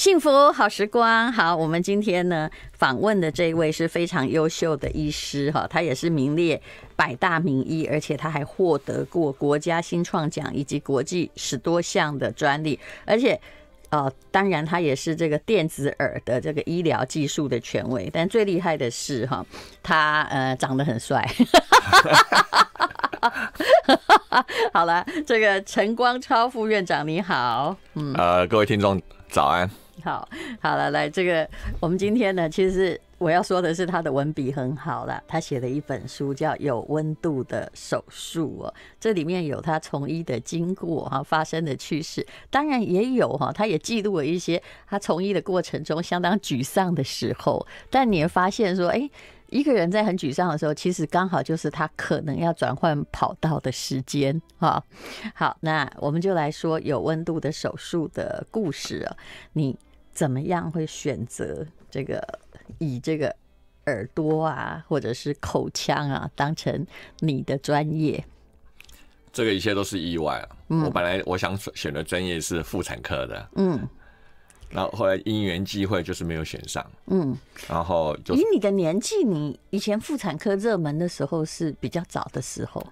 幸福好时光，好，我们今天呢访问的这一位是非常优秀的医师哈，他也是名列百大名医，而且他还获得过国家新创奖以及国际十多项的专利，而且哦，当然他也是这个电子耳的这个医疗技术的权威，但最厉害的是哈，他呃长得很帅。好了，这个陈光超副院长你好，嗯，呃，各位听众早安。好，好了，来这个，我们今天呢，其实我要说的是他的文笔很好了。他写了一本书叫《有温度的手术》哦，这里面有他从医的经过哈，发生的趣事，当然也有哈，他也记录了一些他从医的过程中相当沮丧的时候。但你也发现说，哎，一个人在很沮丧的时候，其实刚好就是他可能要转换跑道的时间哈。好，那我们就来说《有温度的手术》的故事啊，你。怎么样会选择这个以这个耳朵啊，或者是口腔啊，当成你的专业？这个一切都是意外啊！我本来我想选选的专业是妇产科的，嗯，然后后来因缘际会，就是没有选上，嗯，然后以你的年纪，你以前妇产科热门的时候是比较早的时候。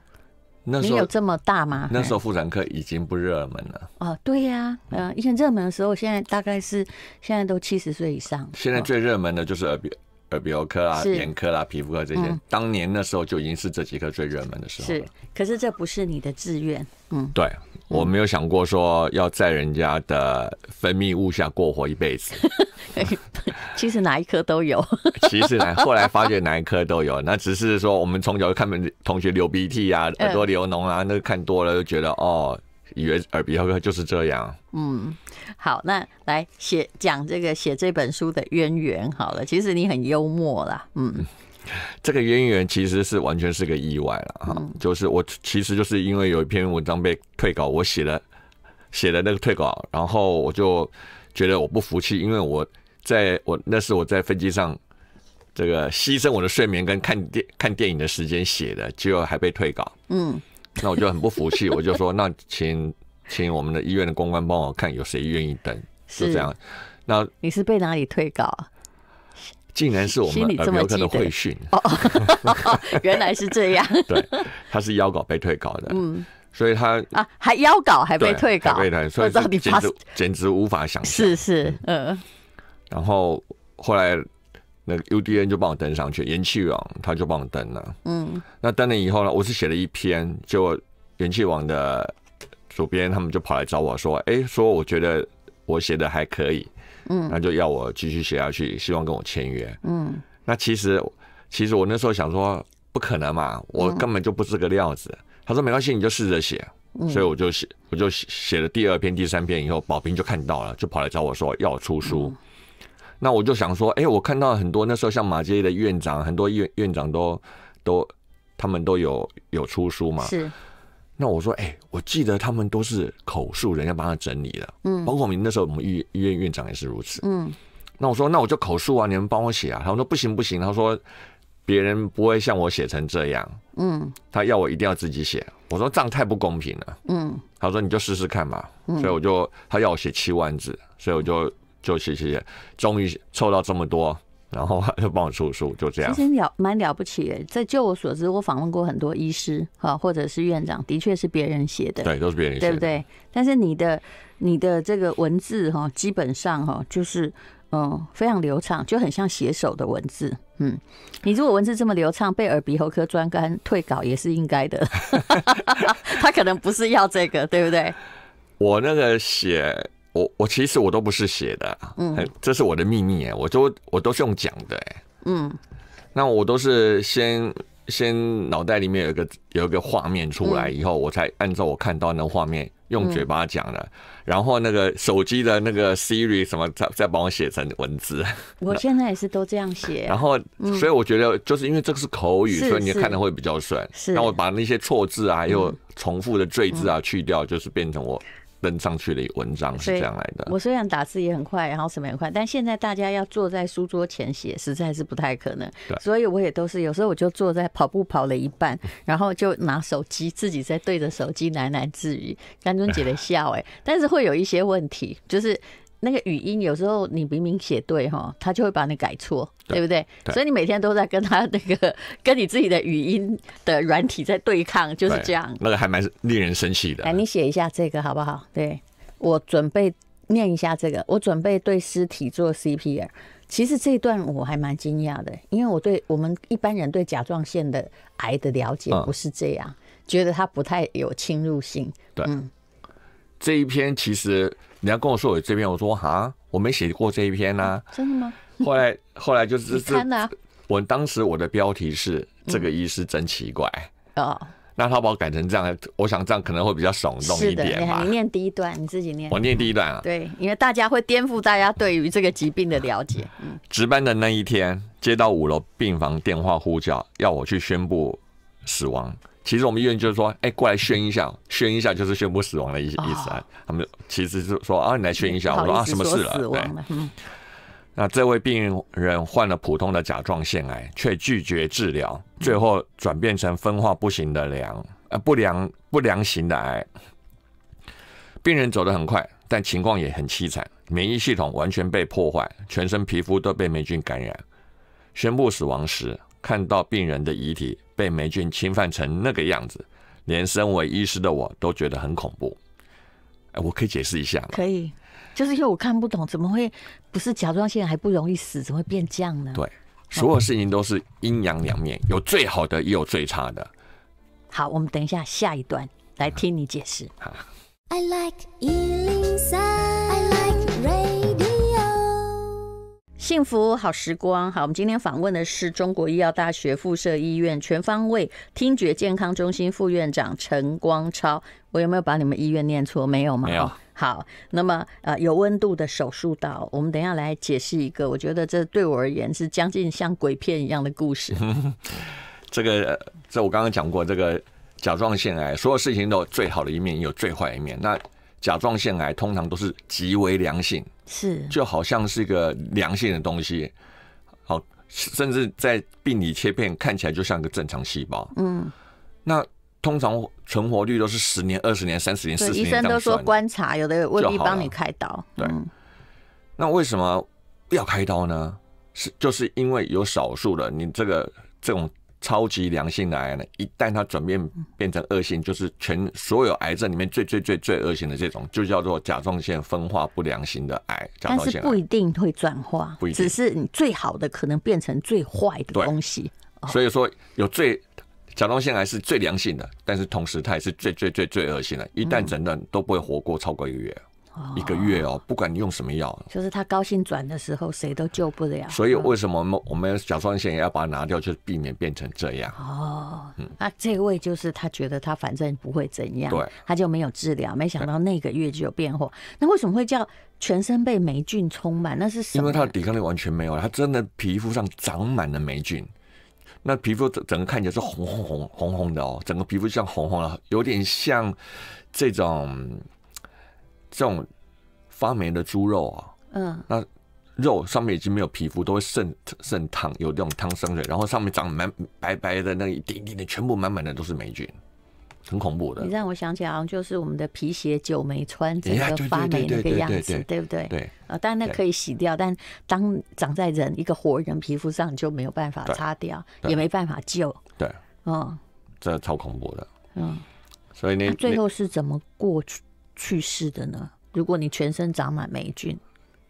那没有这么大吗？那时候妇产科已经不热门了。哦，对呀，嗯，以前热门的时候，现在大概是现在都七十岁以上。现在最热门的就是耳鼻耳鼻喉科啊、眼科啦、皮肤科这些。当年那时候就已经是这几科最热门的时候。是，可是这不是你的志愿，嗯，对。我没有想过说要在人家的分泌物下过活一辈子。其实哪一科都有。其实呢，后来发觉哪一科都有，那只是说我们从小看看同学流鼻涕啊、耳朵流脓啊，那看多了就觉得哦，以为耳鼻喉科就是这样。嗯，好，那来写讲这个写这本书的渊源好了。其实你很幽默啦，嗯。这个渊源其实是完全是个意外了哈，就是我其实就是因为有一篇文章被退稿，我写了写了那个退稿，然后我就觉得我不服气，因为我在我那是我在飞机上这个牺牲我的睡眠跟看电看电影的时间写的，结果还被退稿。嗯，那我就很不服气，我就说那请请我们的医院的公关帮我看有谁愿意等，就这样。那你是被哪里退稿？竟然是我们有可能会训哦，原来是这样。对，他是邀稿被退稿的，嗯，所以他啊还邀稿还被退稿，被退，以到底简直简直无法想象，是是，嗯。然后后来那个 UDN 就帮我登上去，元气网他就帮我登了，嗯。那登了以后呢，我是写了一篇，结果气网的主编他们就跑来找我说：“哎，说我觉得我写的还可以。”嗯，那就要我继续写下去，希望跟我签约。嗯，那其实，其实我那时候想说，不可能嘛，我根本就不是个料子。他说没关系，你就试着写。所以我就写，我就写了第二篇、第三篇以后，保平就看到了，就跑来找我说要出书。那我就想说，哎，我看到很多那时候像马街的院长，很多院院长都都他们都有有出书嘛。是。那我说，哎，我记得他们都是口述，人家帮他整理的。嗯，包括我们那时候，我们医医院院长也是如此。嗯，那我说，那我就口述啊，你们帮我写啊？他说不行不行，他说别人不会像我写成这样。嗯，他要我一定要自己写。我说样太不公平了。嗯，他说你就试试看嘛。所以我就他要我写七万字，所以我就就写写写，终于凑到这么多。然后就帮我出书，就这样。其实了蛮了不起诶，在就我所知，我访问过很多医师哈，或者是院长，的确是别人写的，对，都是别人写的，对不对？但是你的你的这个文字哈，基本上哈，就是嗯，非常流畅，就很像写手的文字。嗯，你如果文字这么流畅，被耳鼻喉科专刊退稿也是应该的，他可能不是要这个，对不对？我那个写。我我其实我都不是写的，嗯，这是我的秘密哎，我都我都是用讲的哎，嗯，那我都是先先脑袋里面有一个有一个画面出来以后，我才按照我看到那画面用嘴巴讲的，然后那个手机的那个 Siri 什么再再帮我写成文字，我 现在也是都这样写，然后所以我觉得就是因为这个是口语，所以你看的会比较顺，是，那我把那些错字啊，又重复的赘字啊去掉，就是变成我。登上去的文章是这样来的。我虽然打字也很快，然后什么也快，但现在大家要坐在书桌前写，实在是不太可能。对，所以我也都是有时候我就坐在跑步跑了一半，然后就拿手机自己在对着手机喃喃自语，干中姐的笑哎，但是会有一些问题，就是。那个语音有时候你明明写对哈，他就会把你改错，对不对？所以你每天都在跟他那个跟你自己的语音的软体在对抗，就是这样。那个还蛮令人生气的。来，你写一下这个好不好？对我准备念一下这个，我准备对尸体做 CPR。其实这一段我还蛮惊讶的，因为我对我们一般人对甲状腺的癌的了解不是这样，觉得它不太有侵入性。对，嗯，这一篇其实。你要跟我说我这篇，我说哈，我没写过这一篇呐。真的吗？后来后来就是，我当时我的标题是“这个医师真奇怪”。哦，那他把我改成这样，我想这样可能会比较耸动一点嘛。你念第一段，你自己念。我念第一段啊。对，因为大家会颠覆大家对于这个疾病的了解。值班的那一天，接到五楼病房电话呼叫，要我去宣布死亡。其实我们医院就是说，哎，过来宣一下，宣一下就是宣布死亡的意思。意思啊，他们其实是说啊，你来宣一下。我说啊，什么事了？对。那这位病人患了普通的甲状腺癌，却拒绝治疗，最后转变成分化不行的良啊不良不良型的癌。病人走得很快，但情况也很凄惨，免疫系统完全被破坏，全身皮肤都被霉菌感染。宣布死亡时，看到病人的遗体。被霉菌侵犯成那个样子，连身为医师的我都觉得很恐怖。哎，我可以解释一下，可以，就是因为我看不懂，怎么会不是甲状腺还不容易死，怎么会变这样呢？对，所有事情都是阴阳两面，有最好的，也有最差的。好，我们等一下下一段来听你解释。I like 幸福好时光，好，我们今天访问的是中国医药大学附设医院全方位听觉健康中心副院长陈光超。我有没有把你们医院念错？没有吗？没有。好，那么呃，有温度的手术刀，我们等一下来解释一个。我觉得这对我而言是将近像鬼片一样的故事。这个，这我刚刚讲过，这个甲状腺癌，所有事情都有最好的一面有最坏一面。那。甲状腺癌通常都是极为良性，是就好像是一个良性的东西，好，甚至在病理切片看起来就像个正常细胞。嗯，那通常存活率都是十年、二十年、三十年、四十年。医生都说观察，有的未必帮你开刀。对，那为什么要开刀呢？是就是因为有少数的你这个这种。超级良性的癌呢，一旦它转变变成恶性，就是全所有癌症里面最最最最恶性的这种，就叫做甲状腺分化不良性的癌。甲状腺不一定会转化，只是你最好的可能变成最坏的东西。所以说，有最甲状腺癌是最良性的，但是同时它也是最最最最恶性的，一旦诊断都不会活过超过一个月。一个月哦，不管你用什么药，就是他高兴转的时候，谁都救不了。所以为什么我们甲状腺也要把它拿掉，就是避免变成这样。哦，那这位就是他觉得他反正不会怎样，他就没有治疗，没想到那个月就有变化。那为什么会叫全身被霉菌充满？那是因为他的抵抗力完全没有了，他真的皮肤上长满了霉菌，那皮肤整个看起来是红红红红红的哦，整个皮肤像红红的，有点像这种。这种发霉的猪肉啊，嗯，那肉上面已经没有皮肤，都会渗渗汤，有这种汤生水，然后上面长满白白的那一点点的，全部满满的都是霉菌，很恐怖的。你让我想起来，就是我们的皮鞋久没穿，整个发霉那个样子，对不对？对。啊，当然那可以洗掉，但当长在人一个活人皮肤上就没有办法擦掉，也没办法救。对。嗯。这超恐怖的。嗯。所以呢？最后是怎么过去？去世的呢？如果你全身长满霉菌，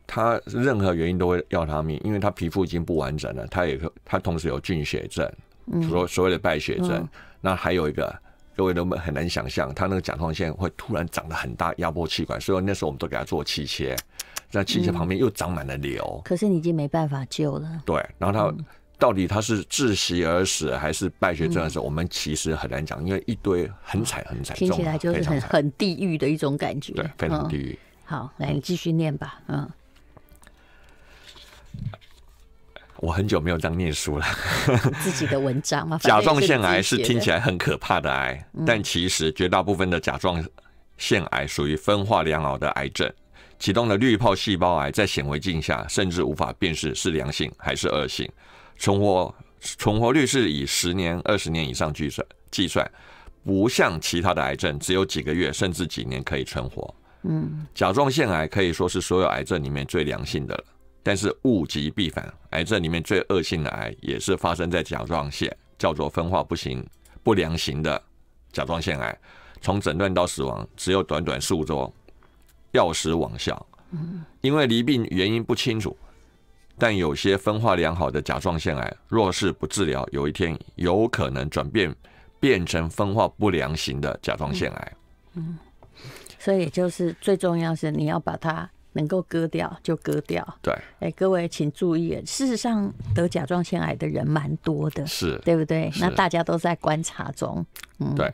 他任何原因都会要他命，因为他皮肤已经不完整了。他也他同时有菌血症，嗯，所谓的败血症。那还有一个，各位都很难想象，他那个甲状腺会突然长得很大，压迫气管，所以那时候我们都给他做气切，在气切旁边又长满了瘤，可是你已经没办法救了。对，然后他。到底他是窒息而死还是败血症的时候，我们其实很难讲，因为一堆很惨很惨，听起来就是很很地狱的一种感觉，对，非常地狱。好，来你继续念吧，嗯。我很久没有这样念书了。自己的文章嘛。甲状腺癌是听起来很可怕的癌，但其实绝大部分的甲状腺癌属于分化良好的癌症，启动了滤泡细胞癌在显微镜下甚至无法辨识是良性还是恶性。存活存活率是以十年、二十年以上计算计算，不像其他的癌症只有几个月甚至几年可以存活。嗯，甲状腺癌可以说是所有癌症里面最良性的了，但是物极必反，癌症里面最恶性的癌也是发生在甲状腺，叫做分化不行、不良型的甲状腺癌，从诊断到死亡只有短短数周，药食往效。因为离病原因不清楚。但有些分化良好的甲状腺癌，若是不治疗，有一天有可能转变变成分化不良型的甲状腺癌。嗯，所以就是最重要是，你要把它能够割掉就割掉。对，哎，各位请注意，事实上得甲状腺癌的人蛮多的，是对不对？那大家都在观察中。嗯，对，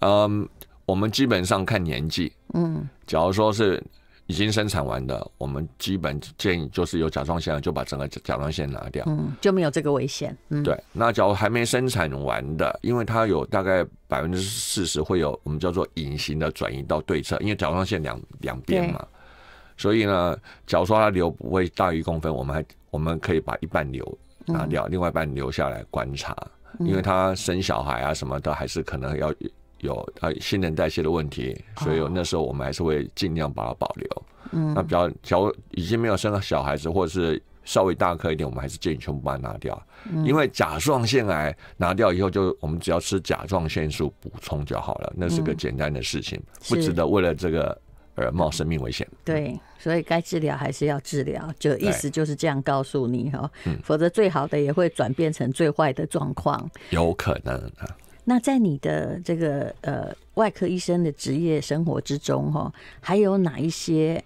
嗯，我们基本上看年纪，嗯，假如说是。已经生产完的，我们基本建议就是有甲状腺的，就把整个甲状腺拿掉，嗯，就没有这个危险。对，那假如还没生产完的，因为它有大概百分之四十会有我们叫做隐形的转移到对侧，因为甲状腺两两边嘛，所以呢，假如说它瘤不会大于公分，我们还我们可以把一半瘤拿掉，另外一半留下来观察，因为它生小孩啊什么的还是可能要。有啊，新陈代谢的问题，所以那时候我们还是会尽量把它保留。嗯，那比较小已经没有生小孩子，或者是稍微大颗一点，我们还是建议全部把它拿掉。嗯，因为甲状腺癌拿掉以后，就我们只要吃甲状腺素补充就好了，那是个简单的事情，不值得为了这个呃冒生命危险。对，所以该治疗还是要治疗，就意思就是这样告诉你哈，否则最好的也会转变成最坏的状况。有可能啊。那在你的这个呃外科医生的职业生活之中，哈，还有哪一些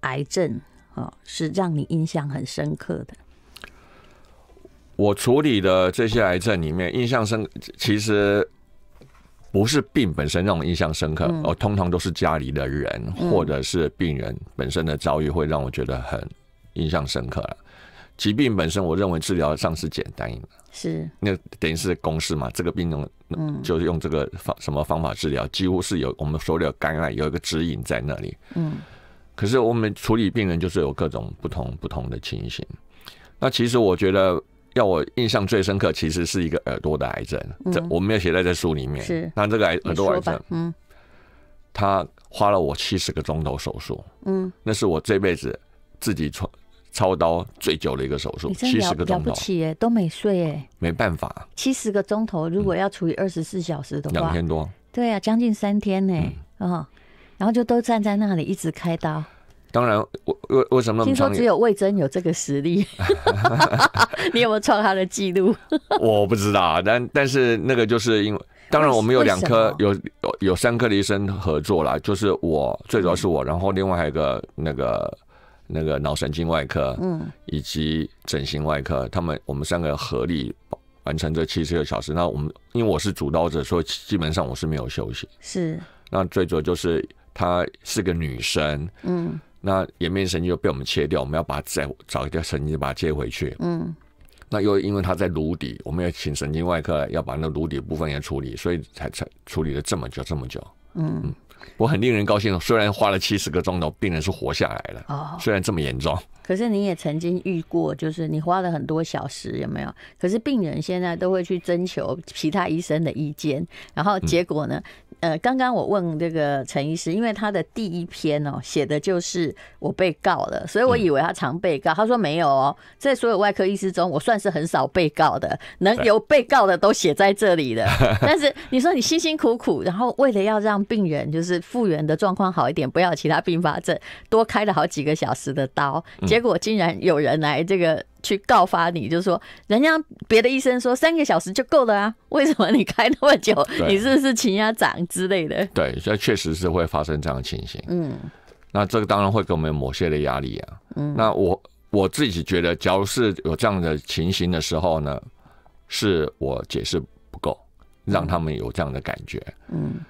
癌症啊是让你印象很深刻的？我处理的这些癌症里面，印象深其实不是病本身让我印象深刻，哦，通常都是家里的人或者是病人本身的遭遇会让我觉得很印象深刻了。疾病本身，我认为治疗上是简单，是那等于是公式嘛？这个病用，就是用这个方什么方法治疗，几乎是有我们所有的肝癌有一个指引在那里，嗯。可是我们处理病人就是有各种不同不同的情形。那其实我觉得，要我印象最深刻，其实是一个耳朵的癌症，这我没有写在这书里面。是那这个癌耳朵癌症，嗯，他花了我七十个钟头手术，嗯，那是我这辈子自己创。操刀最久的一个手术，七十个钟头，了不起哎，都没睡哎，没办法，七十个钟头如果要除以二十四小时的话，两天多，对啊，将近三天呢，啊，然后就都站在那里一直开刀。当然，为为什么那听说只有魏征有这个实力，你有没有创他的记录？我不知道，但但是那个就是因为，当然我们有两科，有有三的医生合作啦，就是我最主要是我，然后另外还有一个那个。那个脑神经外科，嗯，以及整形外科，他们我们三个合力完成这七十个小时。那我们因为我是主刀者，所以基本上我是没有休息。是。那最主要就是她是个女生，嗯，那颜面神经被我们切掉，我们要把再找一条神经把它接回去，嗯。那又因为她在颅底，我们要请神经外科要把那颅底部分也处理，所以才才处理了这么久这么久，嗯。我很令人高兴，虽然花了七十个钟头，病人是活下来了。虽然这么严重。可是你也曾经遇过，就是你花了很多小时，有没有？可是病人现在都会去征求其他医生的意见，然后结果呢？呃，刚刚我问这个陈医师，因为他的第一篇哦写的就是我被告了，所以我以为他常被告。他说没有哦，在所有外科医师中，我算是很少被告的，能有被告的都写在这里了。但是你说你辛辛苦苦，然后为了要让病人就是复原的状况好一点，不要其他并发症，多开了好几个小时的刀，结。结果竟然有人来这个去告发你，就是说人家别的医生说三个小时就够了啊，为什么你开那么久？你是不是情压长之类的？对，所以确实是会发生这样情形。嗯，那这个当然会给我们某些的压力啊。嗯，那我我自己觉得，假如是有这样的情形的时候呢，是我解释不够，让他们有这样的感觉。嗯。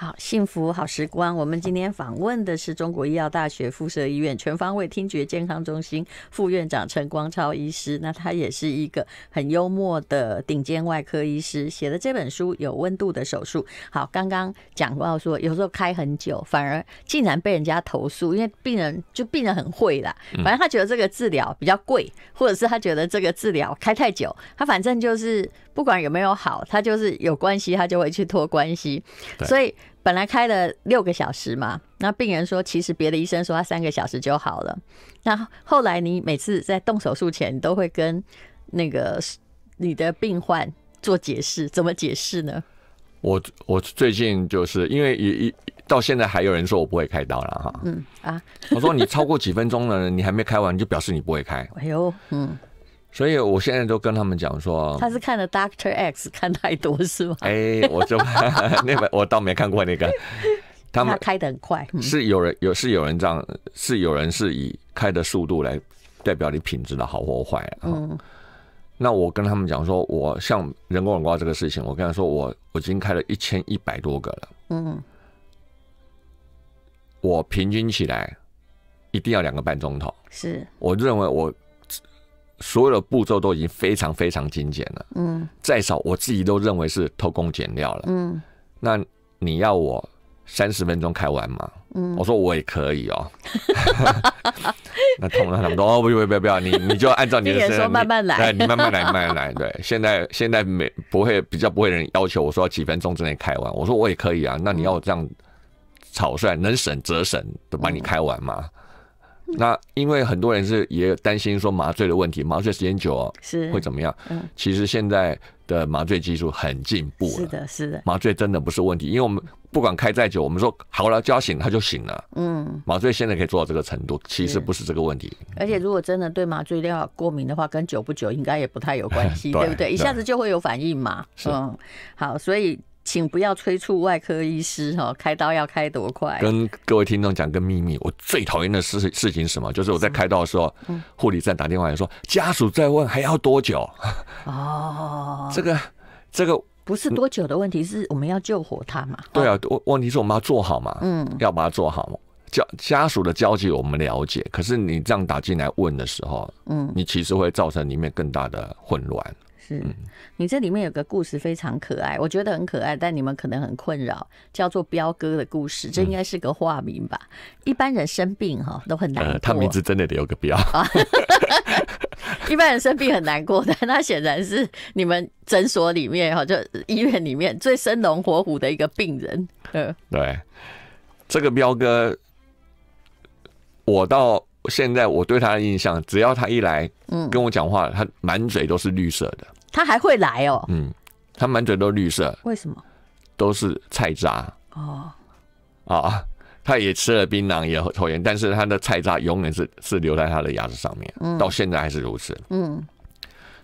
好，幸福好时光。我们今天访问的是中国医药大学附设医院全方位听觉健康中心副院长陈光超医师。那他也是一个很幽默的顶尖外科医师，写的这本书《有温度的手术》。好，刚刚讲到说，有时候开很久，反而竟然被人家投诉，因为病人就病人很会啦，反正他觉得这个治疗比较贵，或者是他觉得这个治疗开太久，他反正就是不管有没有好，他就是有关系他就会去托关系，所以。本来开了六个小时嘛，那病人说，其实别的医生说他三个小时就好了。那后来你每次在动手术前，你都会跟那个你的病患做解释，怎么解释呢？我我最近就是因为一到现在还有人说我不会开刀了哈，嗯啊，我说你超过几分钟了，你还没开完，就表示你不会开。哎呦，嗯。所以，我现在都跟他们讲说，他是看了《Doctor X》看太多是吗？哎，我就 那我倒没看过那个。他们开的很快，是有人有是有人这样，是有人是以开的速度来代表你品质的好或坏。嗯，那我跟他们讲说，我像人工耳刮这个事情，我跟他说，我我已经开了一千一百多个了。嗯，我平均起来一定要两个半钟头。是，我认为我。所有的步骤都已经非常非常精简了，嗯，再少我自己都认为是偷工减料了，嗯，那你要我三十分钟开完吗？嗯，我说我也可以哦，那通了那么多哦，不要不要不要，你你就按照你的节 奏慢慢来，你慢慢来慢慢来，对，现在现在没不会比较不会人要求我说几分钟之内开完，我说我也可以啊，那你要这样草率能省则省都把你开完吗？那因为很多人是也担心说麻醉的问题，麻醉时间久哦，是会怎么样？嗯，其实现在的麻醉技术很进步了，是的，是的，麻醉真的不是问题，因为我们不管开再久，我们说好了，叫醒他就醒了。嗯，麻醉现在可以做到这个程度，其实不是这个问题。而且如果真的对麻醉药过敏的话，跟久不久应该也不太有关系，对不对？一下子就会有反应嘛。嗯，好，所以。请不要催促外科医师哈，开刀要开多快？跟各位听众讲个秘密，我最讨厌的事事情什么？就是我在开刀的时候，护理站打电话来说，家属在问还要多久？哦，这个这个不是多久的问题，是我们要救活他嘛？对啊，问题是我们要做好嘛？嗯，要把它做好。交家属的焦急我们了解，可是你这样打进来问的时候，嗯，你其实会造成里面更大的混乱。是你这里面有个故事非常可爱，我觉得很可爱，但你们可能很困扰，叫做“彪哥”的故事，这应该是个化名吧。一般人生病哈都很难过，他名字真的得有个彪。一般人生病很难过，但他显然是你们诊所里面哈，就医院里面最生龙活虎的一个病人。嗯，对，这个彪哥，我到。现在我对他的印象，只要他一来，嗯，跟我讲话，他满嘴都是绿色的。他还会来哦。嗯，他满嘴都绿色，为什么？都是菜渣。哦，啊，他也吃了槟榔，也抽烟，但是他的菜渣永远是是留在他的牙齿上面，到现在还是如此。嗯，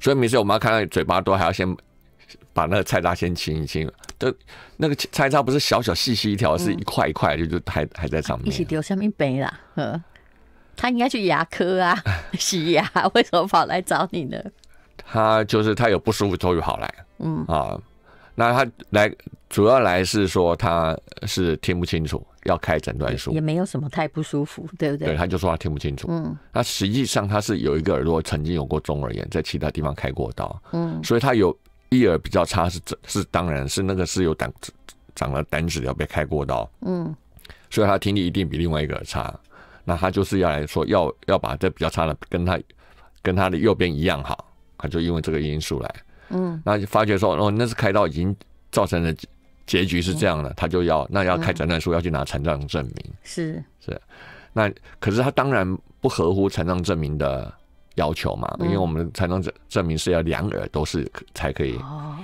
所以每次我们要看到嘴巴多，还要先把那个菜渣先清一清。都那个菜渣不是小小细细一条，是一块一块，就就还还在上面，一起丢下面杯啦。他应该去牙科啊，洗牙。为什么跑来找你呢？他就是他有不舒服，终于跑来。嗯啊，那他来主要来是说他是听不清楚，要开诊断书。也没有什么太不舒服，对不对？对，他就说他听不清楚。嗯，那实际上他是有一个耳朵曾经有过中耳炎，在其他地方开过刀。嗯，所以他有一耳比较差，是是当然是那个是有胆子长了胆子要被开过刀。嗯，所以他听力一定比另外一个差。那他就是要来说，要要把这比较差的跟他，跟他的右边一样好，他就因为这个因素来，嗯，那就发觉说，哦，那是开刀已经造成了结局是这样了，他就要那要开诊断书，要去拿残障证明，是是，那可是他当然不合乎残障证明的要求嘛，因为我们残障证证明是要两耳都是才可以，哦，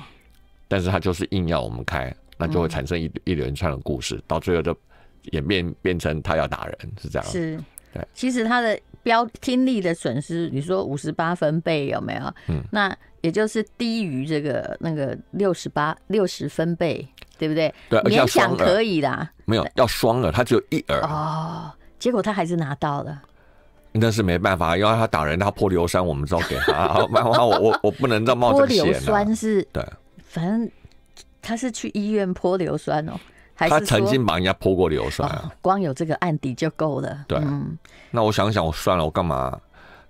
但是他就是硬要我们开，那就会产生一一连串的故事，到最后就。演变变成他要打人是这样，是，对。其实他的标听力的损失，你说五十八分贝有没有？嗯，那也就是低于这个那个六十八六十分贝，对不对？对，勉想可以的。没有，要双耳，他只有一耳。哦，结果他还是拿到了。那是没办法，因为他打人，他泼硫酸，我们知道给他。漫 画我我我不能再冒着硫酸是，对，反正他是去医院泼硫酸哦。他曾经把人家泼过硫酸，光有这个案底就够了。对，那我想想，我算了，我干嘛？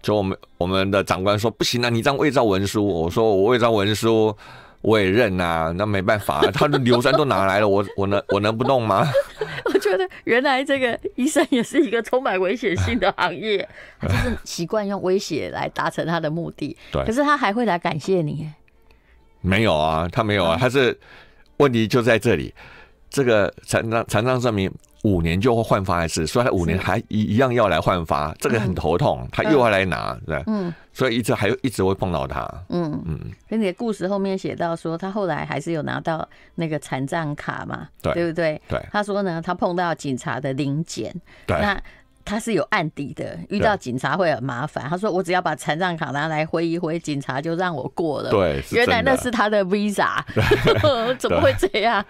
就我们我们的长官说不行啊，你这样伪造文书，我说我伪造文书我也认啊，那没办法，他的硫酸都拿来了，我我能我能不弄吗？我觉得原来这个医生也是一个充满危险性的行业，他就是习惯用威胁来达成他的目的。对，可是他还会来感谢你？没有啊，他没有啊，他是问题就在这里。这个残障残障证明五年就会换发一次，所以五年还一一样要来换发，这个很头痛，他又要来拿，对嗯，所以一直还一直会碰到他。嗯嗯。跟你的故事后面写到说，他后来还是有拿到那个残障卡嘛？对，对不对？对。他说呢，他碰到警察的临检，对，那他是有案底的，遇到警察会很麻烦。他说，我只要把残障卡拿来挥一挥，警察就让我过了。对，原来那是他的 visa，怎么会这样？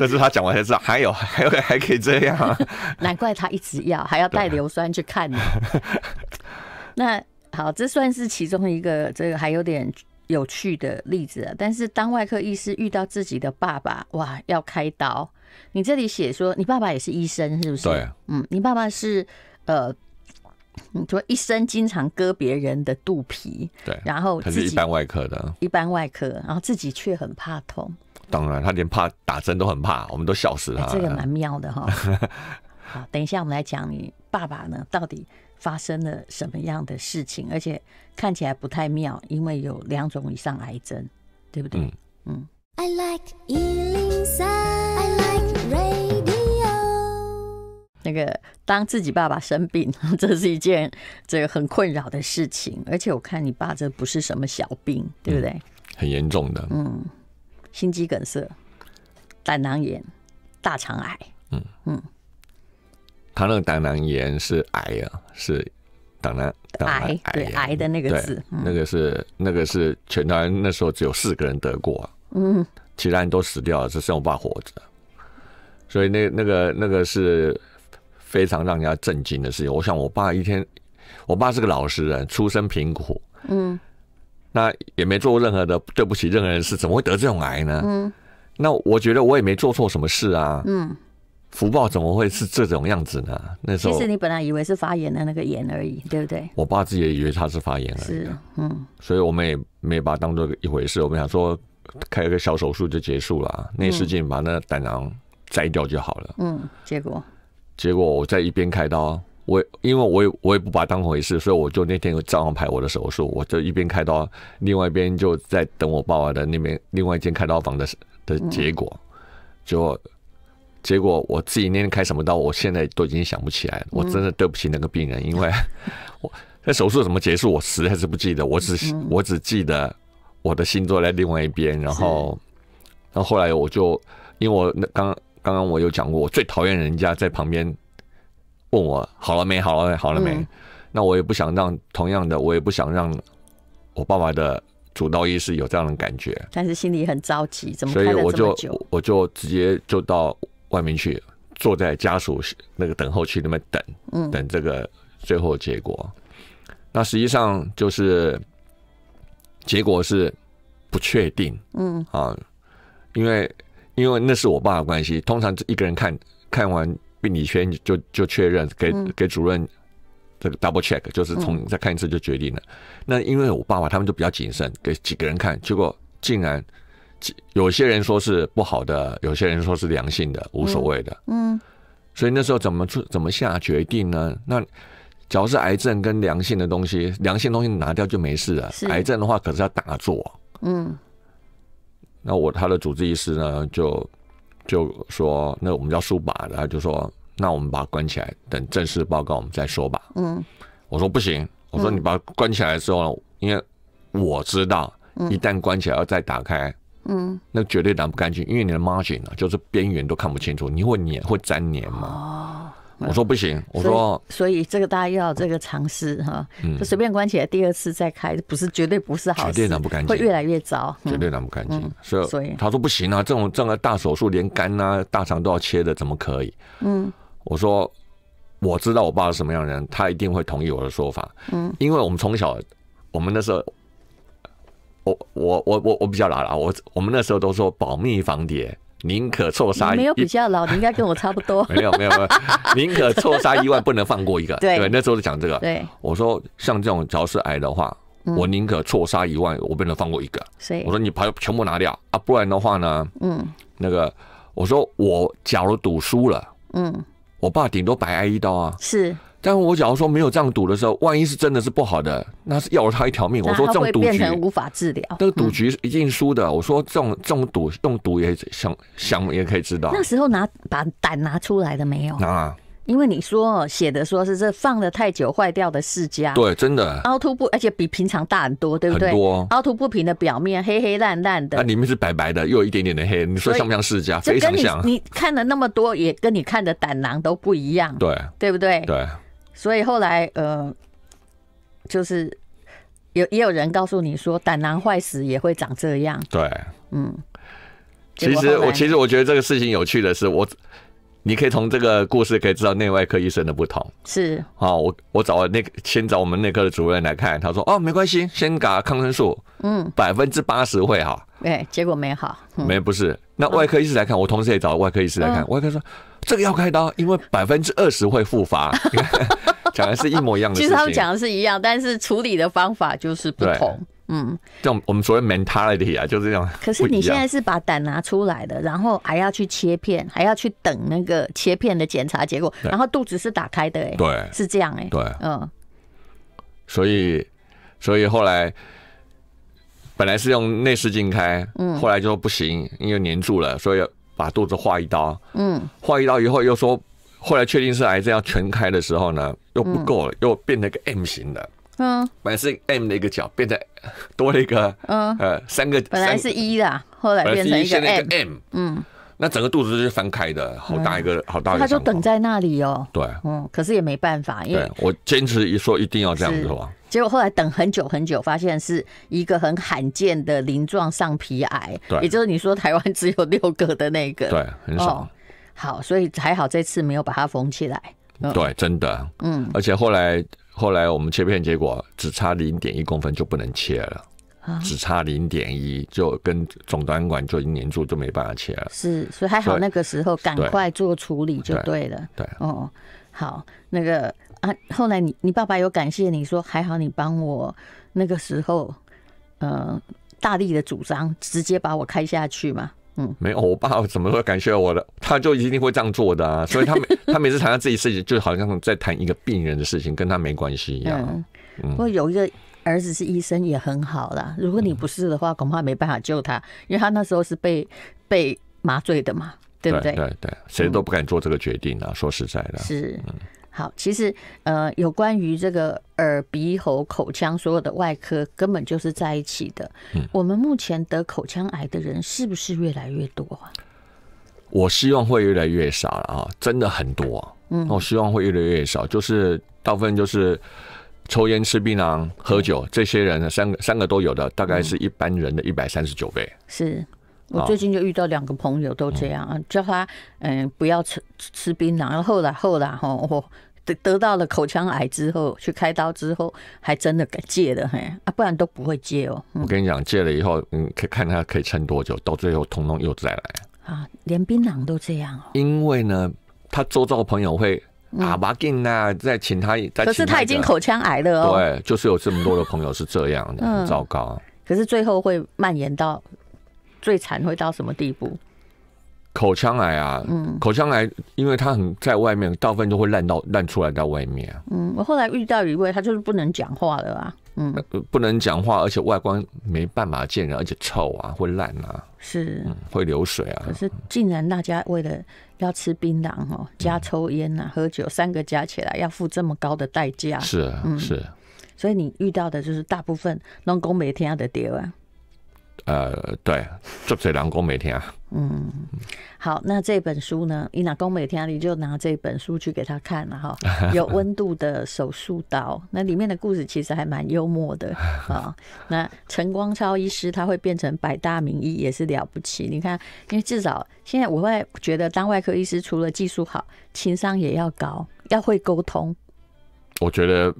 但是他讲完才知道，还有 还有还可以这样，难怪他一直要还要带硫酸去看你。那好，这算是其中一个这个还有点有趣的例子但是当外科医师遇到自己的爸爸，哇，要开刀。你这里写说你爸爸也是医生，是不是？对。嗯，你爸爸是呃，你说医生经常割别人的肚皮，对。然后他是一般外科的，一般外科，然后自己却很怕痛。当然，他连怕打针都很怕，我们都笑死了。这个蛮妙的哈。好，等一下我们来讲你爸爸呢，到底发生了什么样的事情？而且看起来不太妙，因为有两种以上癌症，对不对？嗯。I like 103. I like radio. 那个，当自己爸爸生病，这是一件这个很困扰的事情。而且我看你爸这不是什么小病，对不对？很严重的。嗯。心肌梗塞、胆囊炎、大肠癌。嗯嗯，他那个胆囊炎是癌啊，是胆囊癌，癌癌的那个字。那个是那个是全团那时候只有四个人得过，嗯，其他人都死掉了，只剩我爸活着。所以那那个那个是非常让人家震惊的事情。我想我爸一天，我爸是个老实人，出身贫苦，嗯。那也没做过任何的对不起任何人事，怎么会得这种癌呢？嗯，那我觉得我也没做错什么事啊。嗯，福报怎么会是这种样子呢？那时候其实你本来以为是发炎的那个炎而已，对不对？我爸自己也以为他是发炎而已。是，嗯。所以我们也没把它当做一回事，我们想说开个小手术就结束了，内视镜把那胆囊摘掉就好了。嗯，结果结果我在一边开刀。我因为我也我也不把它当回事，所以我就那天有照常排我的手术，我就一边开刀，另外一边就在等我爸爸的那边另外一间开刀房的的结果，就结果我自己那天开什么刀，我现在都已经想不起来我真的对不起那个病人，因为 我那手术怎么结束，我实在是不记得，我只我只记得我的心坐在另外一边，然后然后后来我就因为我那刚刚刚我有讲过，我最讨厌人家在旁边。问我好了没？好了没？好了没？那我也不想让同样的，我也不想让我爸爸的主刀医师有这样的感觉。但是心里很着急，怎么所以我就我就直接就到外面去，坐在家属那个等候区那边等，等这个最后结果。那实际上就是结果是不确定。嗯啊，因为因为那是我爸的关系，通常一个人看看完。病理圈就就确认给给主任这个 double check，就是从再看一次就决定了。那因为我爸爸他们就比较谨慎，给几个人看，结果竟然有些人说是不好的，有些人说是良性的，无所谓的。嗯，所以那时候怎么怎么下决定呢？那只要是癌症跟良性的东西，良性东西拿掉就没事了。癌症的话，可是要打坐。嗯，那我他的主治医师呢就。就说那我们叫书吧，然后就说那我们把它关起来，等正式报告我们再说吧。嗯，我说不行，我说你把它关起来之后，因为我知道一旦关起来要再打开，嗯，那绝对拿不干净，因为你的 margin 啊，就是边缘都看不清楚，你会粘会粘黏吗？哦。我说不行，我说，所以这个大家要这个尝试哈，就随便关起来，第二次再开，不是绝对不是好，绝对不干净，会越来越糟，绝对染不干净。所以他说不行啊，这种这么大手术，连肝呐、大肠都要切的，怎么可以？嗯，我说我知道我爸是什么样的人，他一定会同意我的说法。嗯，因为我们从小，我们那时候，我我我我我比较老了，我我们那时候都说保密防谍。宁可错杀，没有比较老，应该跟我差不多。没有没有没有，宁可错杀一万，不能放过一个。对，那时候就讲这个。对，我说像这种只要是癌的话，我宁可错杀一万，我不能放过一个。以。我说你把全部拿掉啊，不然的话呢？嗯，那个我说我假如赌输了，嗯，我爸顶多白挨一刀啊。是。但是我假如说没有这样赌的时候，万一是真的是不好的，那是要了他一条命。我说中赌局，那个赌局一定输的。我说中中赌中赌也想想也可以知道。那时候拿把胆拿出来了没有？啊，因为你说写的说是这放了太久坏掉的世家，对，真的凹凸不而且比平常大很多，对不对？很多凹凸不平的表面，黑黑烂烂的。那里面是白白的，又有一点点的黑。你说像不像世家？非常像。你看了那么多，也跟你看的胆囊都不一样，对对不对？对。所以后来，呃，就是有也有人告诉你说，胆囊坏死也会长这样。对，嗯。其实我其实我觉得这个事情有趣的是，我你可以从这个故事可以知道内外科医生的不同。是啊，我我找内先找我们内科的主任来看，他说哦没关系，先打抗生素，嗯，百分之八十会好。对，结果没好。没不是，那外科医师来看，我同事也找外科医师来看，外科说。这个要开刀，因为百分之二十会复发。讲的是一模一样的事情。其实他们讲的是一样，但是处理的方法就是不同。嗯，这种我们所谓 mentality 啊，就是这种。可是你现在是把胆拿出来的，然后还要去切片，还要去等那个切片的检查结果，然后肚子是打开的，哎，对，是这样，哎，对，嗯。所以，所以后来本来是用内视镜开，嗯，后来就不行，因为粘住了，所以。把肚子划一刀，嗯，划一刀以后又说，后来确定是癌症要全开的时候呢，又不够了，又变成个 M 型的，嗯，本来是 M 的一个角，变得多了一个，嗯，呃，三个本来是一的，后来变成一个 M，嗯。那整个肚子是翻开的，好大一个，好大。一个。他就等在那里哦。对，嗯，可是也没办法，因为我坚持一说一定要这样子结果后来等很久很久，发现是一个很罕见的鳞状上皮癌，也就是你说台湾只有六个的那个。对，很少。好，所以还好这次没有把它缝起来。对，真的。嗯。而且后来，后来我们切片结果只差零点一公分就不能切了。只差零点一，就跟总演管就已经黏住，就没办法切了。是，所以还好那个时候赶快做处理就对了。对，哦，好，那个啊，后来你你爸爸有感谢你说还好你帮我那个时候，呃，大力的主张直接把我开下去嘛。嗯，没有，我爸怎么会感谢我的？他就一定会这样做的啊。所以他每 他每次谈到自己事情，就好像在谈一个病人的事情，跟他没关系一样。嗯，不过有一个。儿子是医生也很好啦。如果你不是的话，恐怕没办法救他，因为他那时候是被被麻醉的嘛，对不对？对对，谁都不敢做这个决定啊！说实在的，是好。其实呃，有关于这个耳鼻喉口腔所有的外科，根本就是在一起的。嗯，我们目前得口腔癌的人是不是越来越多啊？我希望会越来越少了啊！真的很多，嗯，我希望会越来越少，就是大部分就是。抽烟、吃槟榔、喝酒，这些人呢，三个三个都有的，大概是一般人的一百三十九倍。是我最近就遇到两个朋友都这样，叫他嗯不要吃吃槟榔。然后来后来哈，我得得到了口腔癌之后，去开刀之后，还真的敢戒的嘿啊，不然都不会戒哦。我跟你讲，戒了以后，嗯，可以看他可以撑多久，到最后通通又再来。啊，连槟榔都这样哦。因为呢，他周遭朋友会。啊，把劲呐，再请他，可是他已经口腔癌了哦。对，就是有这么多的朋友是这样的，很糟糕。可是最后会蔓延到最惨，会到什么地步？口腔癌啊，嗯，口腔癌，因为它很在外面，大部分都会烂到烂出来到外面嗯，我后来遇到一位，他就是不能讲话了啊，嗯，不能讲话，而且外观没办法见人，而且臭啊，会烂啊，是，会流水啊。可是，竟然大家为了要吃槟榔哦，加抽烟啊，喝酒，三个加起来要付这么高的代价，是，是。所以你遇到的就是大部分工每天要得着啊。呃，对，做这两公每天啊，嗯，好，那这本书呢，你哪公每天你就拿这本书去给他看了哈，有温度的手术刀，那里面的故事其实还蛮幽默的啊。那陈光超医师他会变成百大名医也是了不起，你看，因为至少现在我会觉得当外科医师除了技术好，情商也要高，要会沟通。我觉得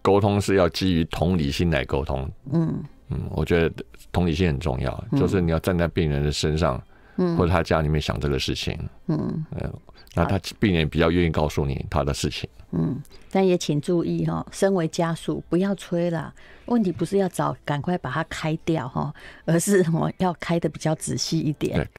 沟通是要基于同理心来沟通，嗯。嗯，我觉得同理心很重要，就是你要站在病人的身上，嗯，或者他家里面想这个事情。嗯，呃，那他病人比较愿意告诉你他的事情。嗯，但也请注意哈，身为家属不要催了。问题不是要找赶快把它开掉哈，而是我要开的比较仔细一点。